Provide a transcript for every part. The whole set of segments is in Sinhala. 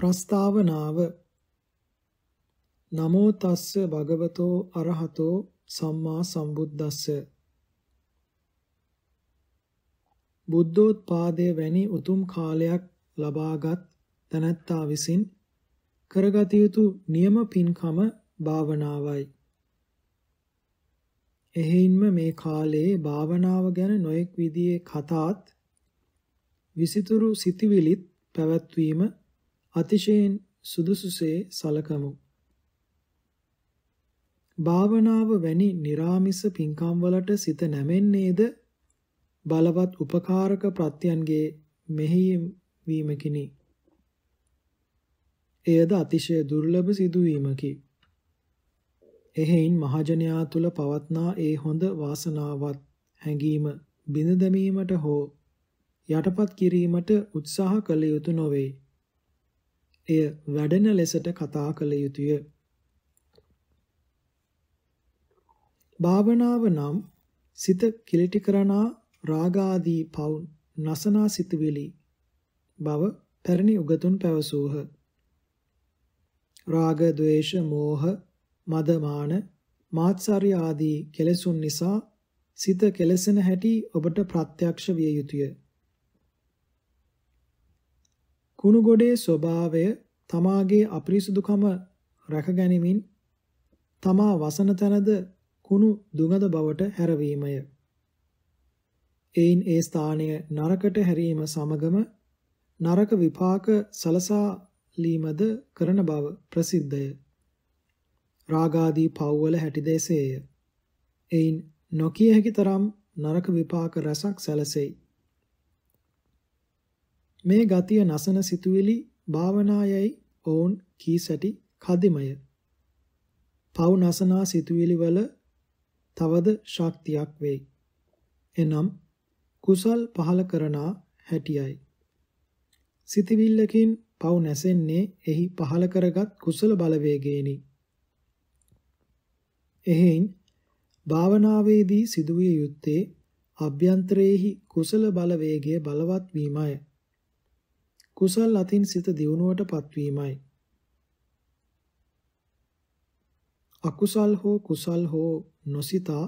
ප්‍රස්තාවනාව නමෝ තස්ස භගවතෝ අරහතෝ සම්මා සම්බුද්දස්ස බුද්ධෝත්පාදය වැනි උතුම් කාලයක් ලබාගත් තැනැත්තා විසින් කරගත යුතු නියම පින්කම භාවනාවයි. එහෙයින්ම මේ කාලයේ භාවනාව ගැන නොයෙක් විදිහේ කතාත් විසිතුරු සිතිවිලිත් පැවැත්වීම අතිශයින් සුදුසුසේ සලකමු. භාවනාව වැනි निराமிස පින්කම් වලට සිත නැමෙන්නේද බලවත් උපකාරක ප්‍රත්‍යයන්ගේ මෙහෙයීම් වීමකිනි. එයද අතිශය දුර්ලභ සිදුවීමකි. එහෙයින් මහජනයා තුල පවත්නා ඒ හොඳ වාසනාවත් හැඟීම බිඳ දැමීමට හෝ යටපත් කිරීමට උත්සාහ කළ යුතු නොවේ. එය වැඩෙන ලෙසට කතා කළ යුතුය. භාවනාව නම් සිත කිලිටි කරනා රාගාදී පවුන් නසනා සිතුවිලි බව පැරණි උගතුන් පැවසූහ. රාග, ద్వේෂ, මෝහ, මදමාන, මාත්සර්ය ආදී කෙලෙසුන් නිසා සිත කෙලසෙන හැටි ඔබට ප්‍රත්‍යක්ෂ විය යුතුය. කුණුගොඩේ ස්වභාවය තමාගේ අපිරිසුදුකම රැකගැනීමෙන් තමා වසන තැනද කුණු දුගඳ බවට හැරවීමය. එයින් ඒ ස්ථානය නරකට හැරීම සමගම නරක විපාක සලසාලීමද කරන බව ප්‍රසිද්ධය. රාගාදී පව්වල හැටිද එසේය. එයින් නොකිය හැකි තරම් නරක විපාක රසක් සැලසෙයි. මේ ගතිය නසන සිතුවිලි භාවනායයි ඔවුන් කී සැටි කදිමය. පව් නසනා සිතුවිලි වල තවද ශක්තියක් වෙයි. එනම් කුසල් පහල කරනා හැටියයි. සිතවිල්ලකින් පව් නැසෙන්නේ එහි පහල කරගත් කුසල බලවේගේනි. එහෙන් භාවනාවේදී සිදුවිය යුත්තේ අභ්‍යන්තරයේහි කුසල බලවේගය බලවත් වීමයි. කුසල් අතින් සිත දියුණුවට පත්වීමයි. අකුසල් හෝ කුසල් හෝ නොසිතා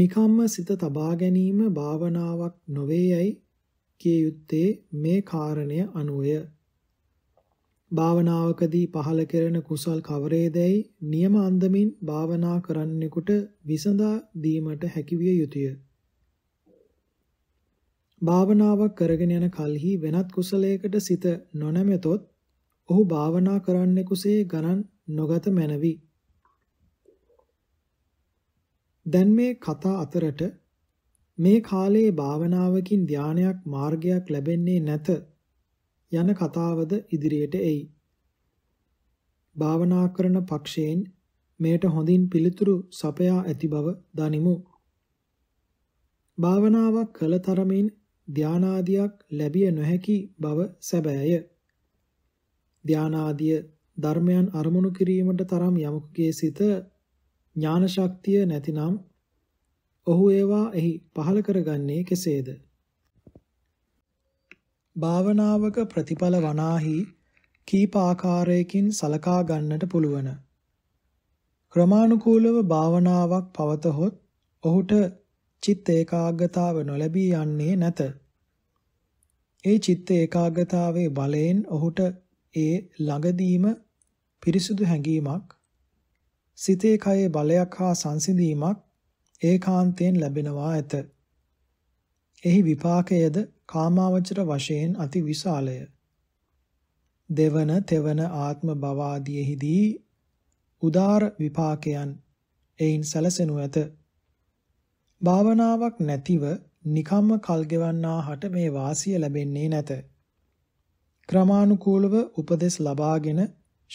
නිකම්ම සිත තබා ගැනීම භාවනාවක් නොවේයයි කිය යුත්තේ මේ කාරණය අනුවය. භාවනාවකදී පහළ කෙරෙන කුසල් කවරේදැයි නියම අන්දමින් භාවනා කරන්නෙකුට විසඳා දීමට හැකිවිය යුතුය. භාවනාවක් කරගෙන යන කලෙහි වෙනත් කුසලයකට සිත නොනැමෙතොත් ඔහු භාවනා කරන්නේ කුසේ ගණන් නොගත මැනවි. දැන් මේ කතා අතරට මේ කාලයේ භාවනාවකින් ධානයක් මාර්ගයක් ලැබෙන්නේ නැත යන කතාවද ඉදිරියට එයි. භාවනා කරන පක්ෂයෙන් මේට හොඳින් පිළිතුරු සපයා ඇති බව දනිමු. භාවනාවක් කළ තරමින් ධානාදියක් ලැබිය නොහැකි බව සැබෑය. ධානාදිය ධර්මයන් අරමුණු කිරීමට තරම් යමකගේ සිත ඥාන ශක්තිය නැතිනම් ඔහු ඒවා එහි පහළ කරගන්නේ කෙසේද? භාවනාවක ප්‍රතිඵල වනාහි කීප ආකාරයකින් සලකා ගන්නට පුළුවන්. ක්‍රමානුකූලව භාවනාවක් පවතහොත් ඔහුට චිත්ත ඒකාග්‍රතාව නොලැබී යන්නේ නැත. ඒ චිත්ත ඒකාග්‍රතාවයේ බලයෙන් ඔහුට ඒ ළඟදීම පිරිසුදු හැඟීමක් සිතේ කයේ බලයක් හා සංසිඳීමක් ඒකාන්තයෙන් ලැබෙනවා ඇත. එහි විපාකයේද කාමාවචර වශයෙන් අති විශාලය. දෙවන තෙවන ආත්ම භවාදීෙහිදී උදාර විපාකයන් එයින් සැලසෙනු ඇත. භාවනාවක් නැතිව නිකම්ම කල් ගෙවන්නාහට මේ වාසිය ලැබෙන්නේ නැත. ක්‍රමානුකූලව උපදෙස් ලබාගෙන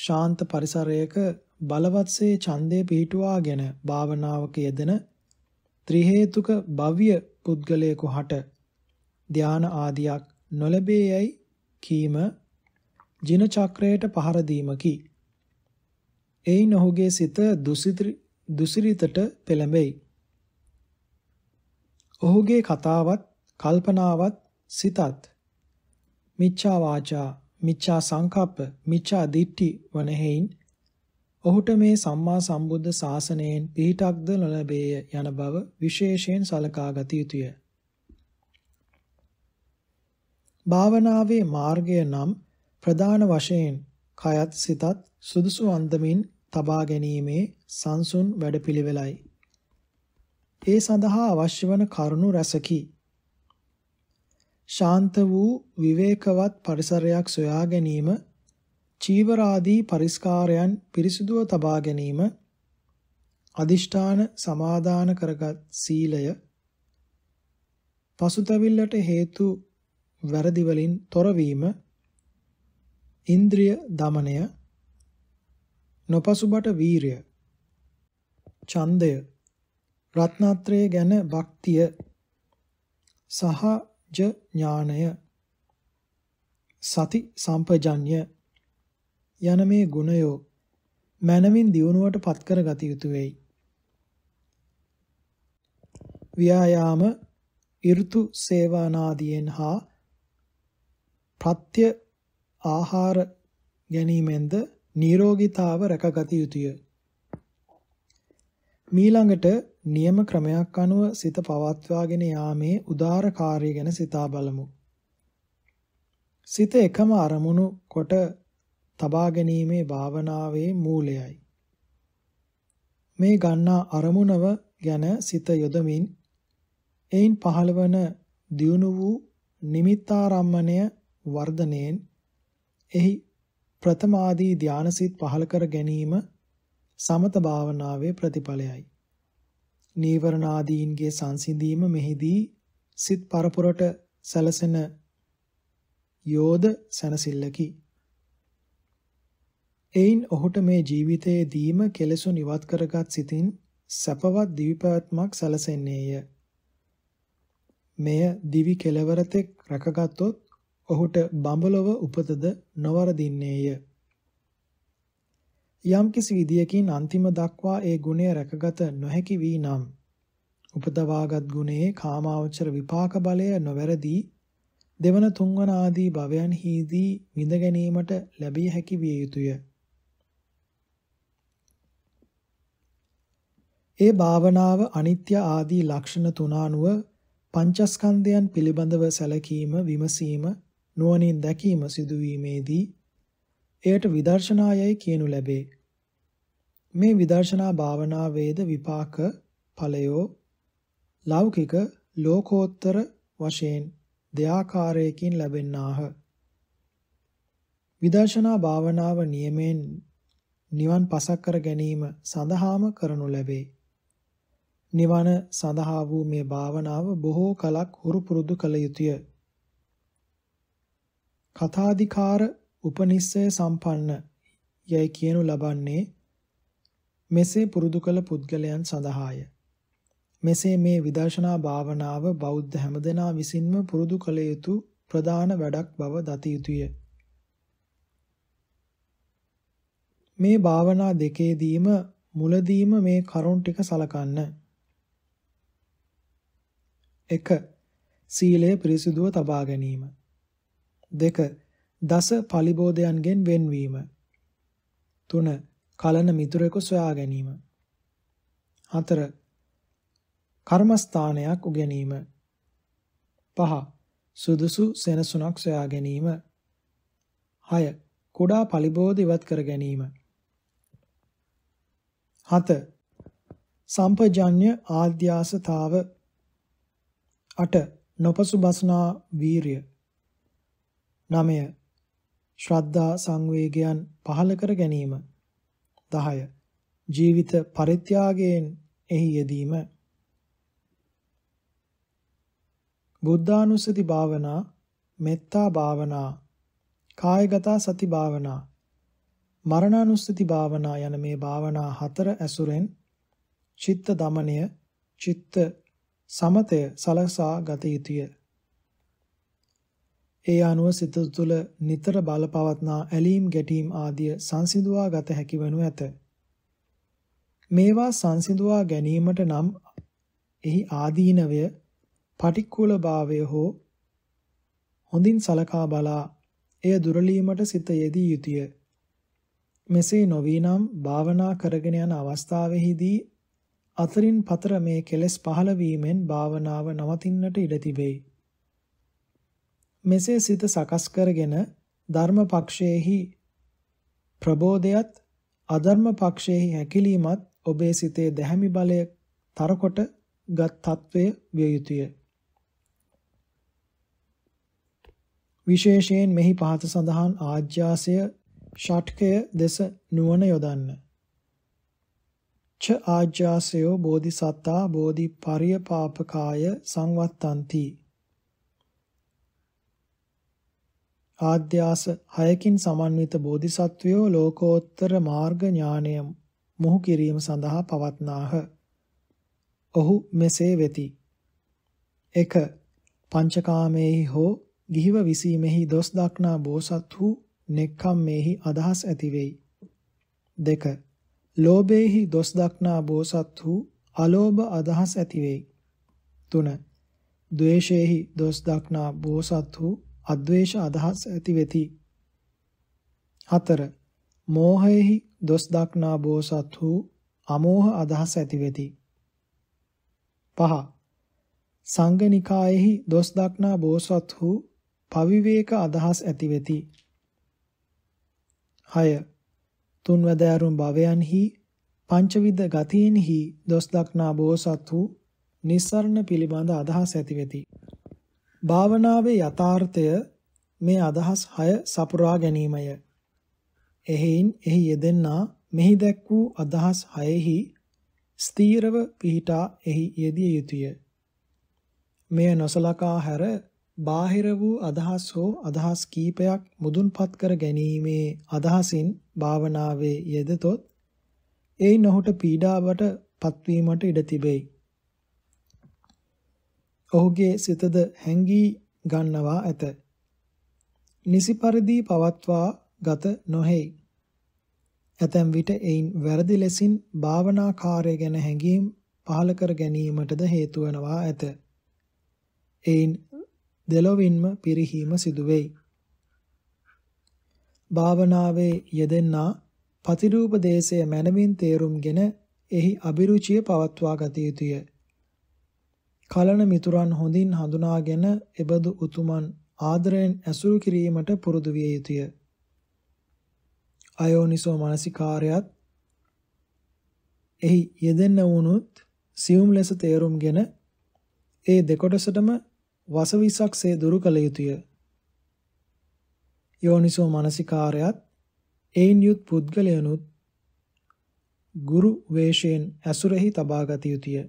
ශාන්ත පරිසරයක බලවත්සේ ඡන්දේ පිහිටුවාගෙන භාවනාවක යෙදෙන ත්‍රි හේතුක භව්‍ය පුද්ගලයෙකු හට ධාන ආදියක් නොලැබේයි කීම ජින චක්‍රයට පහර දීමකි. එයින් ඔහුගේ සිත දුසිරිතට පෙළඹෙයි. ඔහුගේ කතාවත්, කල්පනාවත්, සිතත් මිච්ඡා වාචා, මිච්ඡා සංකප්ප, මිච්ඡා දිට්ඨි වනෙහින් ඔහුට මේ සම්මා සම්බුද්ධ ශාසනයෙන් පිහිටක්ද නොලැබේය යන බව විශේෂයෙන් සලකා ගත යුතුය. භාවනාවේ මාර්ගය නම් ප්‍රධාන වශයෙන් කයත් සිතත් සුදුසු අන්දමින් තබා ගැනීමේ සංසුන් වැඩපිළිවෙලයි. ඒ සඳහා අවශ්‍ය වන කරුණු රැසකි. ශාන්ත වූ විවේකවත් පරිසරයක් සොයා ගැනීම, චීවරාදී පරිස්කාරයන් පිරිසිදුව තබා ගැනීම, අදිෂ්ඨාන සමාදාන කරගත් සීලය, පසුතැවිල්ලට හේතු වැරදි වලින් තොරවීම, ඉන්ද්‍රිය দমনය, නොපසුබට වීරය, ඡන්දය රත්නත්‍රය ගැන භක්තිය සහජ ඥානය සති සම්පජඤ්‍ය යන මේ ගුණයෝ මනමින් දියුණුවට පත්කර ගත යුතු වෙයි. ව්‍යායාම ඍතු සේවනාදීන් හා ප්‍රත්‍ය ආහාර ගැනීමෙන්ද නිරෝගීතාව රැකගත යුතුය. මීළඟට නියම ක්‍රමයක් අනුව සිත පවත්වාගෙන යාමේ උදාර කාර්ය ගැන සිතා බලමු. සිත එකම අරමුණු කොට තබා ගැනීමේ භාවනාවේ මූලයයි. මේ ගන්නා අරමුණව ගැන සිත යොදමින් එයින් පහළවන දියුණු වූ නිමිත්තාරම්මණය වර්ධනයෙන් එහි ප්‍රථමාදී ධානසිත පහළ කර ගැනීම සමත භාවනාවේ ප්‍රතිඵලයයි. නීවරණාදීන්ගේ සංසිඳීම මෙහිදී සිත් පරපුරට සැලසෙන යෝධ සැනසෙල්ලකි. එයින් ඔහුට මේ ජීවිතයේදීම කෙලෙසුන් ඉවත් කරගත් සිතින් සැපවත් දිවි පැවැත්මක් සැලසෙන්නේය. මෙය දිවි කෙලවරතෙක් රැකගත්තොත් ඔහුට බඹලොව උපතද නොවරදින්නේය. යම්කිසි විදියකින් අන්තිම දක්වා ඒ ගුණය රැකගත නොහැකි වී නම් උපදවාගත් ගුණයේ කාමාවචර විපාක බලය නොවැරදී දෙවන තුන්වන ආදී භවයන්හිදී විඳ ගැනීමට ලැබිය හැකි විය යුතුය. ඒ භාවනාව අනිත්‍ය ආදී ලක්ෂණ තුන අනුව පංචස්කන්ධයන් පිළිබඳව සැලකීම විමසීම නුවණින් දැකීම සිදුවීමේදී එයට විදර්ශනායයි කියනු ලැබේ. මේ විදර්ශනා භාවනාවේද විපාක ඵලයෝ ලෞකික ලෝකෝත්තර වශයෙන් දෙආකාරයකින් ලැබෙන්නාහ. විදර්ශනා භාවනාව නියමයෙන් නිවන් පසක් කර ගැනීම සඳහාම කරනු ලැබේ. නිවන සඳහා වූ මේ භාවනාව බොහෝ කලක් හුරු පුරුදු කළ යුතුය. කථාධිකාර උපනිස්සය සම්පන්න යැයි කියනු ලබන්නේ මෙසේ පුරුදු කළ පුද්ගලයන් සඳහාය. මෙසේ මේ විදර්ශනා භාවනාව බෞද්ධ හැමදෙනා විසින්ම පුරුදු කළ යුතු ප්‍රධාන වැඩක් බව දත යුතුය. මේ භාවනා දෙකේදීම මුලදීම මේ කරුණ ටික සලකන්න. 1. සීලය පිරිසිදුව තබා ගැනීම. 2. දස පලිබෝධයන්ගෙන් වෙන්වීම. 3. කලන මිතුරෙකු සොයා ගැනීම. 4. කර්මස්ථානයක් උගැනීම. 5. සුදුසු සෙනසුනක් සොයා ගැනීම. 6. කුඩා පලිබෝධ ඉවත් කර ගැනීම. 7. සම්පජඤ්‍ය ආධ්‍යාසතාව 8. නොපසුබස්නා වීරිය 9. ශ්‍රද්ධා සංවේගයන් පහළ කර ගැනීම 10 ජීවිත පරිත්‍යාගයෙන් එහි යෙදීම බුද්ධානුස්සති භාවනා මෙත්තා භාවනා කායගත සති භාවනා මරණානුස්සති භාවනා යන මේ භාවනා හතර ඇසුරෙන් චිත්ත දමණය චිත්ත සමතය සලසා ගත යුතුය ඒ අනුව සිත තුළ නිතර බලපවත්නා ඇලීම් ගැටීම් ආදිය සංසිඳුවා ගත හැකි වනු ඇත. මේවා සංසිඳුවා ගැනීමට නම් එහි ආදීනවය පටික්කුල භාවය හෝ හොඳින් සලකා බලා එය දුරලීමට සිත යෙදී යුතුය. මෙසේ නොවී නම් භාවනා කරගෙන යන අවස්ථාවෙහිදී අතරින් පතර මේ කෙලෙස් පහළ වීමෙන් භාවනාව නවතින්නට ඉඩ තිබේ. මෙසේ සිත සකස් කරගෙන ධර්ම පක්ෂයේහි ප්‍රබෝධයත් අධර්ම පක්ෂයේහි හැකිලීමත් ඔබේ සිතේ දැහැමි බලය තරකොට ගත් తත්වය විය යුතුය. විශේෂයෙන් මෙහි පහත සඳහන් ආජ්‍යාසය ෂට්කය දෙස නුවණ යොදන්න. ච ආජ්‍යාසයෝ බෝධිසත්තා බෝධි පරියපාපකාය සංවත්තන්ති ආද්‍යාස 6කින් සමන්විත බෝධිසත්වයෝ ලෝකෝත්තර මාර්ග ඥානය මුහු කිරීම සඳහා පවත්නාහ. ඔහු මෙසේ වෙති. 1. පංචකාමේහි හෝ ගිහිව විසීමේහි දොස් දක්නා බෝසත්හු නෙක්ඛම්මේහි අදහස් ඇති වෙයි. 2. ලෝභේහි දොස් දක්නා බෝසත්හු අලෝභ අදහස් ඇති වෙයි. 3. ද්වේෂේහි දොස් දක්නා බෝසත්හු අද්වේෂ අදහස් ඇති වෙති. 4. මෝහයෙහි දොස් දක්නා බෝසත්හු අමෝහ අදහස් ඇති වෙති. 5. සංගනිකායෙහි දොස් දක්නා බෝසත්හු පවිවේක අදහස් ඇති වෙති. 6. තුන්වැදෑරුම් භවයන්හි පංචවිධ ගතීන්හි දොස් දක්නා බෝසත්හු නිස්සරණ පිළිබඳ අදහස් ඇති වෙති. භාවනාවේ යථාර්ථය මේ අදහස් 6 සපුරා ගැනීමය. එහෙයින් එහි යෙදෙන්නා මෙහි දැක් වූ අදහස් 6හි ස්ථීරව පිහිටා එහි යෙදිය යුතුය. මෙය නොසලකා හැර බාහිර වූ අදහස් හෝ අදහස් කීපයක් මුදුන්පත් කර ගැනීමේ අදහසින් භාවනාවේ යෙදතොත් ඒ නොහුට පීඩාවට පත්වීමට ඉඩ තිබෙයි. ඔහුගේ සිතද හැඟී ගන්නවා ඇත. නිසි පරිදි පවත්වා ගත නොහේයි. ඇතැම් විට එයින් වැරදි ලෙසින් භාවනාකාරය ගැන හැඟීම් පහළ කර ගැනීමටද හේතු වෙනවා ඇත. එයින් දෙලොවින්ම පිරිහීම සිදුවෙයි. භාවනාවේ යෙදෙන්නා පතිරූප දේශය මනමින් තේරුම්ගෙන එහි අභිරුචිය පවත්වා ගත යුතුය. කලන මිතුරන් හොඳින් හඳුනාගෙන එබඳු උතුමන් ආදරයෙන් ඇසුරු කිරීමට පුරුදු විය යුතුය. අයෝනිසෝ මානසිකාරයත් එහි යෙදෙන්න වුණොත් සියුම් ලෙස තේරුම්ගෙන ඒ දෙකොටසටම වසවිසක්සේ දුරු කළ යුතුය. යෝනිසෝ මානසිකාරයත් එයින් යුත් පුද්ගලයනුත් ගුරු වේශයෙන් ඇසුරෙහි තබා ගත යුතුය.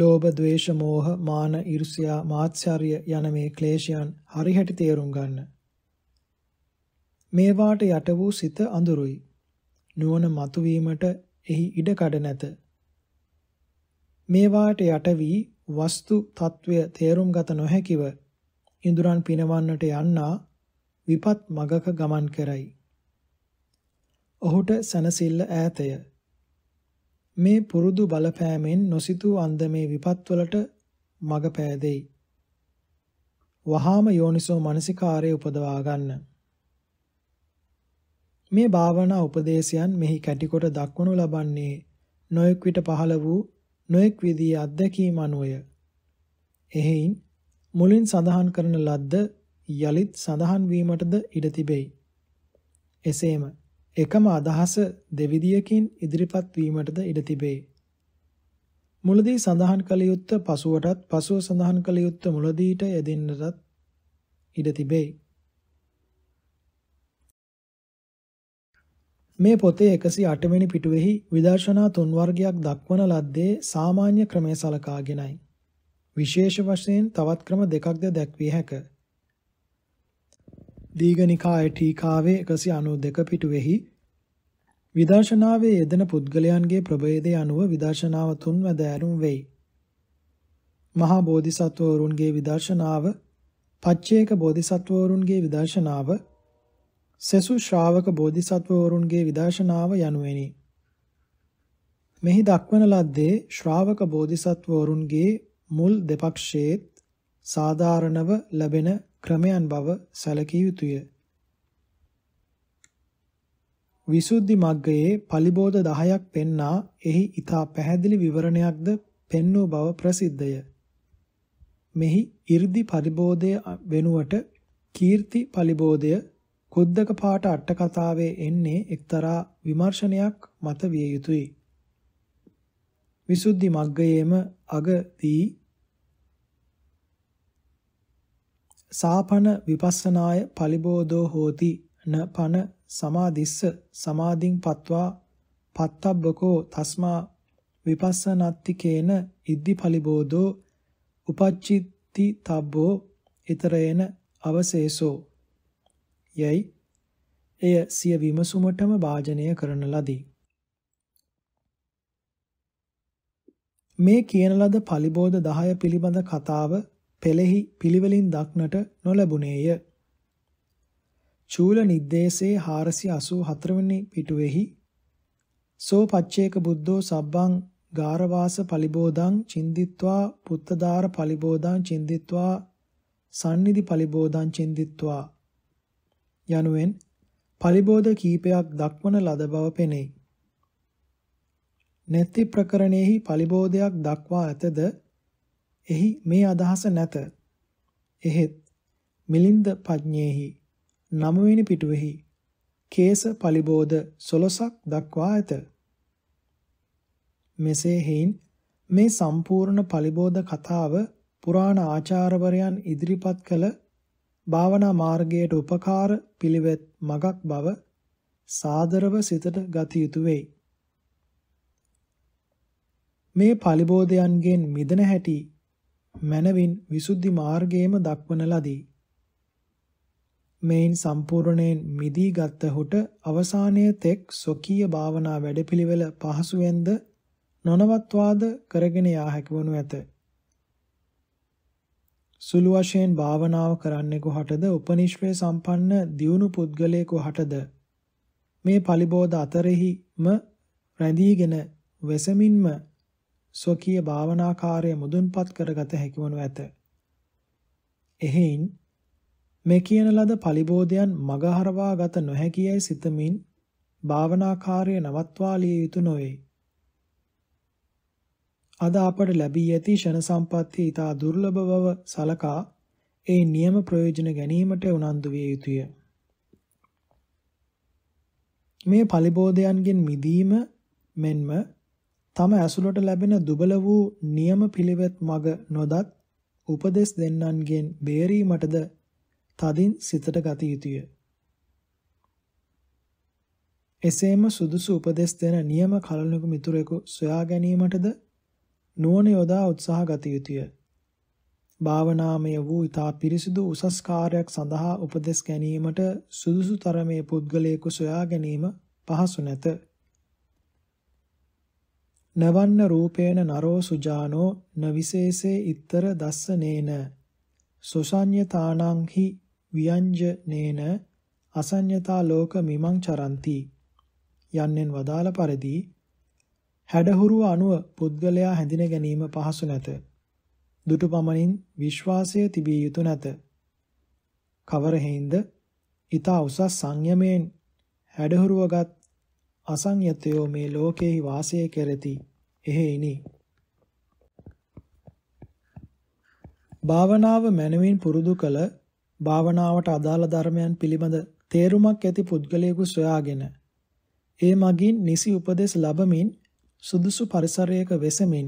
ලෝභ, ద్వේෂ, මෝහ, මාන, ඊර්ෂ්‍යා, මාත්සර්ය යන මේ ක්ලේශයන් හරිහැටි තේරුම් ගන්න. මේවාට යට වූ සිත අඳුරුයි. නුවණ මතුවීමට එහි ඉඩකඩ නැත. මේවාට යට වී වස්තු తත්වය තේරුම් ගත නොහැකිව ඉඳුරන් පිනවන්නට යන්නා විපත් මගක ගමන් කරයි. ඔහුට සනසිල්ල ඈතය. මේ පුරුදු බලපෑමෙන් නොසිතූ අන්දමේ විපත්වලට මඟ පෑදෙයි. වහාම යෝනිසෝ මනසිකාරය උපදවා ගන්න. මේ භාවනා උපදේශයන් මෙහි කැටිකොට දක්වනු ලබන්නේ නොයෙක් විට පහළ වූ නොයෙක් විදිහේ අත්දැකීම් අනුවය. එහෙයින් මුලින් සඳහන් කරන ලද්ද යලිත් සඳහන් වීමටද ඉඩ තිබෙයි. එසේම එකම අදහස දෙවිදියකින් ඉදිරිපත් වීමටද ඉඩ තිබේ. මුලදී සඳහන් කළ යුත්ත පසුවටත් පසුව සඳහන් කළ යුත්ත මුලදීට යෙදෙන්නටත් ඉඩ තිබේ. මේ පොතේ 108 වෙනි පිටුවෙහි විදර්ශනා තුන් වර්ගයක් දක්වන ලද්දේ සාමාන්‍ය ක්‍රමයේ සලකාගෙනයි. විශේෂ වශයෙන් තවත් ක්‍රම දෙකක්ද දැක්විය හැකිය. දීඝනිකාය ටීකාවේ 192 පිටුවේහි විදර්ශනාවේ යෙදෙන පුද්ගලයන්ගේ ප්‍රභේදය අනුව විදර්ශනාව තුන් වැද ඇරුම් වෙයි. මහා බෝධිසත්වවරුන්ගේ විදර්ශනාව, පච්චේක බෝධිසත්වවරුන්ගේ විදර්ශනාව, සසු ශ්‍රාවක බෝධිසත්වවරුන්ගේ විදර්ශනාව යනුවෙනි. මෙහි දක්වන ලද්දේ ශ්‍රාවක බෝධිසත්වවරුන්ගේ මුල් දෙපක්ෂයේත් සාධාරණව ලැබෙන ක්‍රමයන් බව සැලකිය යුතුය. විසුද්ධි මග්ගයේ පලිබෝධ 10ක් පෙන්නා එහි ඊතා පැහැදිලි විවරණයක්ද පෙන්වූ බව ප්‍රසිද්ධය. මෙහි 이르දි පරිබෝධය වෙනුවට කීර්ති පලිබෝධය කුද්දක පාට අට කතාවේ එන්නේ එක්තරා විමර්ශනයක් මත විය යුතුය. විසුද්ධි මග්ගයේම අගදී සාපන විපස්සනාය පලිබෝධෝ හෝති න පන සමාධිස්ස සමාධින් පත්වා පත්තබ්බකෝ තස්මා විපස්සනත්තිකේන ඉද්දි පලිබෝධෝ උපච්චිත්ති තබ්බෝ ඊතරේන අවශේෂෝ යයි එය සිය විමසුමටම වාජනය කරන ලදී මේ කියන ලද පලිබෝධ 10 පිළිබඳ කතාව පෙළෙහි පිළිවෙලින් දක්නට නොලැබුණේය. චූල නිද්දේශේ 484 වෙනි පිටුවේහි සෝපච්චේක බුද්ධෝ සබ්බං ගාරවාස පලිබෝධං චින්දිත්වා පුත්තදාර පලිබෝධං චින්දිත්වා සන්නිදි පලිබෝධං චින්දිත්වා යනුවෙන් පලිබෝධ කීපයක් දක්වන ලද බව පෙනෙයි. නැත්ති ප්‍රකරණයෙහි පලිබෝධයක් දක්වා ඇතද එහි මේ අදහස නැත. එහෙත් මිලින්ද පඥේහි නවවෙනි පිටුවෙහි කේස පලිබෝධ 16ක් දක්වා ඇත. මෙසේ හේයින් මේ සම්පූර්ණ පලිබෝධ කතාව පුරාණ ආචාර්යවරයන් ඉදිරිපත් කළ භාවනා මාර්ගයට උපකාර පිළිවෙත් මගක් බව සාදරව සිතට ගත යුතු වෙයි. මේ පලිබෝධයන්ගෙන් මිදෙන හැටි මනවින් විසුද්ධි මාර්ගයේම දක්වන ලදී. මේන් සම්පූර්ණයෙන් මිදී ගත්තහොට අවසානයේ තෙක් සොකීය භාවනා වැඩපිළිවෙල පහසුවෙන්ද නොනවත්වාද කරගෙන යා හැකි වනු ඇත. සුළු වශයෙන් භාවනාව කරන්නෙකු හටද උපනිශ්‍රේ සම්පන්න දියුණු පුද්ගලයෙකු හටද මේ පලිබෝධ අතරෙහිම රැඳීගෙන වෙසමින්ම ස්වකීය භාවනාකාරය මුදුන්පත් කරගත හැකි වනු ඇත. එහෙයින් මේ කියන ලද පලිබෝධයන් මගහරවා ගත නොහැකියයි සිතමින් භාවනාකාරය නවත්වාලිය යුතු නොවේ. අද අපට ලැබී ඇති ෂණ සම්පත්තිය ඊතා දුර්ලභ බව සලකා ඒ නියම ප්‍රයෝජන ගැනීමට උනන්දු විය යුතුය. මේ පලිබෝධයන්ගෙන් මිදීම මෙන්ම තම ඇසුලට ලැබෙන දුබල වූ නියම පිළිවෙත් මග නොදත් උපදෙස් දෙන්නන්ගෙන් බේරීමටද තදින් සිතට ගත යුතුය. එසේම සුදුසු උපදෙස් දෙන නියම කලනක මිතුරෙකු සොයා ගැනීමටද නුවණ යොදා උත්සාහ ගත යුතුය. භාවනාමය වූ ඊතා පිරිසිදු උසස් කාර්යයක් සඳහා උපදෙස් ගැනීමට සුදුසු තරමේ පුද්ගලයෙකු සොයා ගැනීම පහසු නැත. නවන්න රූපේන නරෝ සුජානෝ නවිශේෂේ ඉතර දස්සනේන සොසඤ්ඤතානං හි ව්‍යඤ්ජනේන අසඤ්ඤතා ලෝක මිමං චරಂತಿ යන්නෙන් වදාළ පරිදි හැඩහුරුව අනුව පුද්ගලයා හැඳින ගැනීම පහසු නැත. දුටු පමණින් විශ්වාසය තිබිය යුතු නැත. කවර හේඳ ඊතා උසස් සංයමයෙන් හැඩහුරුවගත් අසංයතයෝ මේ ලෝකෙහි වාසය කරති. එහෙයිනි. භාවනාව මනමින් පුරුදු කළ භාවනාවට අදාළ ධර්මයන් පිළිබඳ තේරුමක් ඇති පුද්ගලයෙකු සොයාගෙන ඒ මගින් නිසි උපදෙස් ලැබමින් සුදුසු පරිසරයක වෙසමින්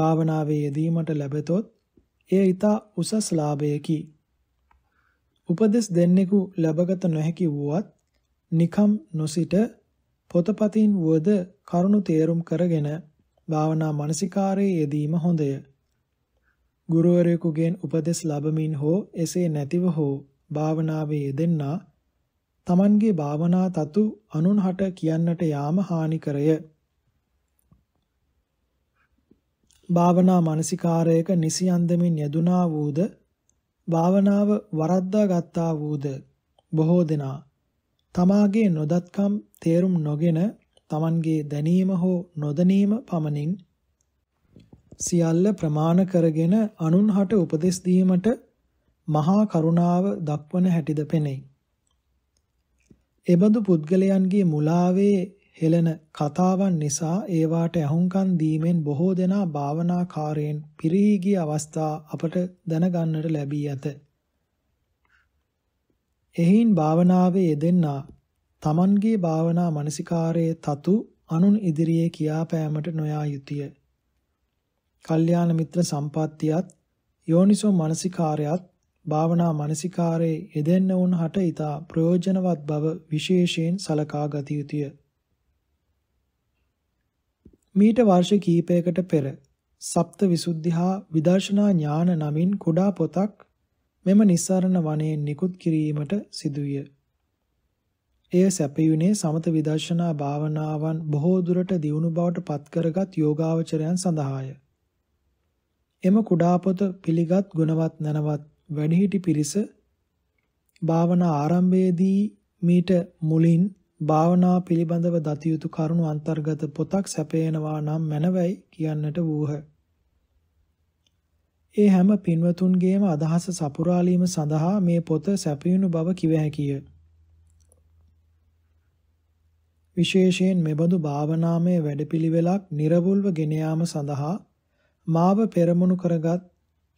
භාවනාවේ යෙදීමට ලැබෙතොත් එය ඊතා උසස් ලාභයකි. උපදෙස් දෙන්නෙකු ලැබගත නොහැකි වුවත් නිකම් නොසිට පොතපතින් වුවද කරුණු තේරුම් කරගෙන භාවනා මානසිකාරයේ යෙදීම හොඳය. ගුරුවරයෙකුගෙන් උපදෙස් ලැබමින් හෝ එසේ නැතිව හෝ භාවනාවේ යෙදෙන්නා තමන්ගේ භාවනා තතු අනුන් හට කියන්නට යාම හානිකරය. භාවනා මානසිකාරයක නිසි අන්දමින් යෙදුනා වූද භාවනාව වරද්දා ගත්තා වූද බොහෝ දෙනා තමාගේ නොදත්කම් තේරුම් නොගෙන තමන්ගේ දැනීම හෝ නොදැනීම පමණින් සියල්ල ප්‍රමාණ කරගෙන අනුන්හට උපදෙස් දීමට මහා කරුණාව දක්වන හැටිද පෙනෙයි. එබඳු පුද්ගලයන්ගේ මුලාවේ හෙළන කතාවන් නිසා ඒවාට ඇහුම්කන් දීමෙන් බොහෝ දෙනා භාවනාකාරයෙන් පිරිහි ගිය අවස්ථා අපට දැනගන්නට ලැබී ඇත. එහෙයින් භාවනාවේ යෙදෙන්නා තමන්ගේ භාවනා මානසිකාරයේ තතු අනුන් ඉදිරියේ කියාපෑමට නොයා යුතුය. කල්යාණ මිත්‍ර සම්පත්තියත් යෝනිසෝ මානසිකාරයත් භාවනා මානසිකාරයේ යෙදෙන්න වුණ හට ඊතා ප්‍රයෝජනවත් බව විශේෂයෙන් සලකා ගත යුතුය. මීට වර්ෂ කීපයකට පෙර සප්ත විසුද්ධි හා විදර්ශනා ඥාන නමින් කුඩා පොතක් මෙම නිස්සාරණ වනයෙන් නිකුත් කිරීමට සිදුවිය. එය සැපයුණේ සමත විදර්ශනා භාවනාවන් බොහෝ දුරට දියුණු බවට පත්කරගත් යෝගාවචරයන් සඳහාය. එම කුඩා පොත පිළිගත් ගුණවත් නැනවත් වැඩිහිටි පිරිස භාවනා ආරම්භයේදී මීට මුලින් භාවනා පිළිබඳව දතියුතු කරුණු අන්තර්ගත පොතක් සැපයනවා නම් මැනවයි කියන්නට වූහ. ඒ හැම පින්වතුන්ගේම අදහස සපුරාලීම සඳහා මේ පොත සැපයුණු බව කිව හැකිය. විශේෂයෙන් මෙබඳු භාවනාමය වැඩපිළිවෙලක් නිර්වුල්ව ගෙන යාම සඳහා මාව පෙරමුණු කරගත්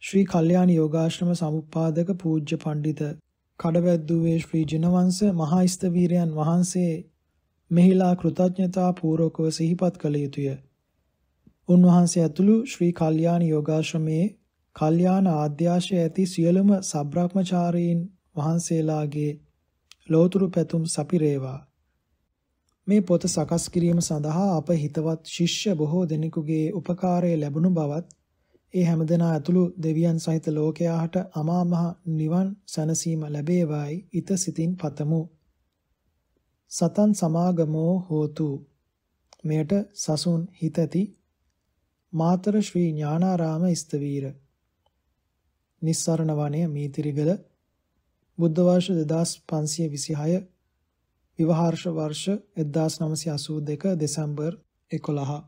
ශ්‍රී කල්යාණ යෝගාශ්‍රම සමුප්පාදක පූජ්‍ය පණ්ඩිත කඩවැද්දුවේ ශ්‍රී ජිනවංශ මහා ස්තවීරයන් වහන්සේ මෙහිලා කෘතඥතා පූර්වකව සිහිපත් කළ යුතුය. උන්වහන්සේ ඇතුළු ශ්‍රී කල්යාණ යෝගාශ්‍රමයේ කල්යාණ ආද්‍යාශය ඇති සියලුම සබ්‍රාහ්මචාරීන් වහන්සේලාගේ ලෝතුරු පැතුම් සපිරේවා. මේ පොත සකස් කිරීම සඳහා අප හිතවත් ශිෂ්‍ය බොහෝ දෙනෙකුගේ උපකාරය ලැබුණු බවත් ඒ හැමදෙනා ඇතුළු දෙවියන් සහිත ලෝකයාට අමා මහ නිවන් සැනසීම ලැබේවායි ිත සිතින් පතමු. සතන් සමාගමෝ හෝතු. මෙයට සසුන් හිතති මාතර ශ්‍රී ඥානාරාම ස්තවීර නිස්සරණ වනය මීතිරිගල බුද්ධ වර්ෂ 2526 විවහාර්ෂ වර්ෂ 1982 දෙසැම්බර් 11